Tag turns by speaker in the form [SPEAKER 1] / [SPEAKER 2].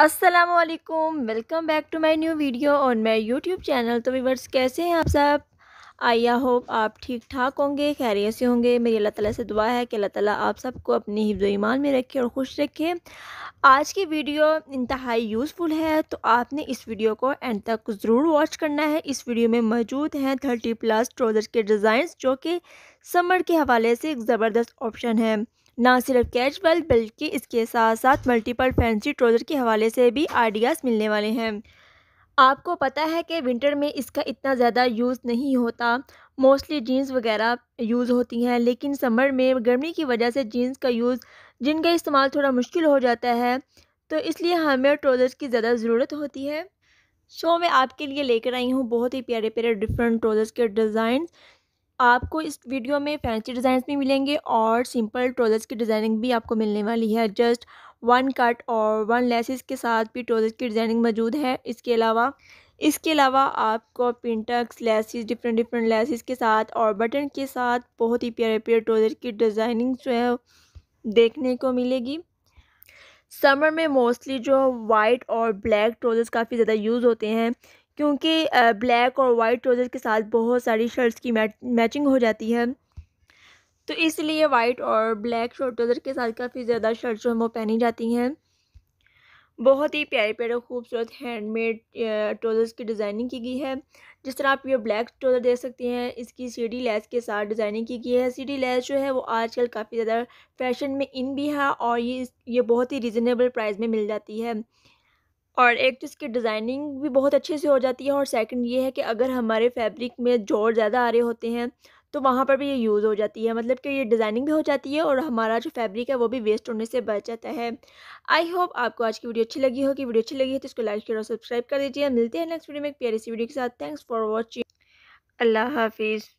[SPEAKER 1] अस्सलाम वालेकुम welcome back to my new video on my YouTube channel तो viewers कैसे हैं आप सब आई होप आप ठीक ठाक होंगे खैरियत से होंगे मेरी अल्लाह ताला से दुआ है कि अल्लाह ताला आप सबको अपनी हिफ्ज़ ईमान में रखे और खुश रखे आज की वीडियो इंतहाई यूज़फुल है तो आपने इस वीडियो को एंड तक ज़रूर वॉच करना है इस वीडियो में मौजूद हैं थर्टी प्लस ट्रोज़र के डिज़ाइंस जो कि समर के हवाले से एक ज़बरदस्त ऑप्शन है ना सिर्फ कैच बल्ब बल्कि इसके साथ साथ मल्टीपल फैंसी ट्रोजर के हवाले से भी आइडियाज़ मिलने वाले हैं आपको पता है कि विंटर में इसका इतना ज़्यादा यूज़ नहीं होता मोस्टली जीन्स वगैरह यूज़ होती हैं लेकिन समर में गर्मी की वजह से जीन्स का यूज़ जिनका इस्तेमाल थोड़ा मुश्किल हो जाता है तो इसलिए हमें ट्रोज़र्स की ज़्यादा ज़रूरत होती है सो मैं आपके लिए लेकर आई हूँ बहुत ही प्यारे प्यारे डिफरेंट ट्रोज़र्स के डिज़ाइन आपको इस वीडियो में फैंसी डिज़ाइन भी मिलेंगे और सिंपल ट्रोजर्स की डिज़ाइनिंग भी आपको मिलने वाली है जस्ट वन कट और वन लेसिस के साथ भी ट्रोजर्स की डिज़ाइनिंग मौजूद है इसके अलावा इसके अलावा आपको pintucks laces different different laces के साथ और बटन के साथ बहुत ही प्यारे प्यारे ट्रोजर की डिज़ाइनिंग जो है देखने को मिलेगी समर में मोस्टली जो वाइट और ब्लैक ट्रोजर्स काफ़ी ज़्यादा यूज़ होते हैं क्योंकि ब्लैक और वाइट ट्राउज़र के साथ बहुत सारी शर्ट्स की मैचिंग हो जाती है तो इसलिए वाइट और ब्लैक शॉर्ट ट्राउज़र के साथ काफ़ी ज़्यादा शर्ट्स जो हैं वो पहनी जाती हैं बहुत ही प्यारे प्यारे खूबसूरत हैंडमेड ट्रोज़र्स की डिज़ाइनिंग की गई है जिस तरह आप ये ब्लैक ट्रोज़र देख सकते हैं इसकी सीडी लेस के साथ डिज़ाइनिंग की गई है सीडी लेस जो है वो आजकल काफ़ी ज़्यादा फैशन में इन भी है और ये ये बहुत ही रिजनेबल प्राइस में मिल जाती है और एक तो इसकी डिज़ाइनिंग भी बहुत अच्छे से हो जाती है और सेकंड ये है कि अगर हमारे फैब्रिक में जोड़ ज़्यादा आ रहे होते हैं तो वहाँ पर भी ये यूज़ हो जाती है मतलब कि ये डिज़ाइनिंग भी हो जाती है और हमारा जो फैब्रिक है वो भी वेस्ट होने से बच जाता है आई होप आपको आज की वीडियो अच्छी लगी होगी वीडियो अच्छी लगी है तो इसको लाइक शेयर और सब्सक्राइब कर दीजिए मिलते हैं नेक्स्ट वीडियो में एक प्यारी सी वीडियो के साथ थैंक्स फॉर वॉचिंग अल्लाह हाफिज़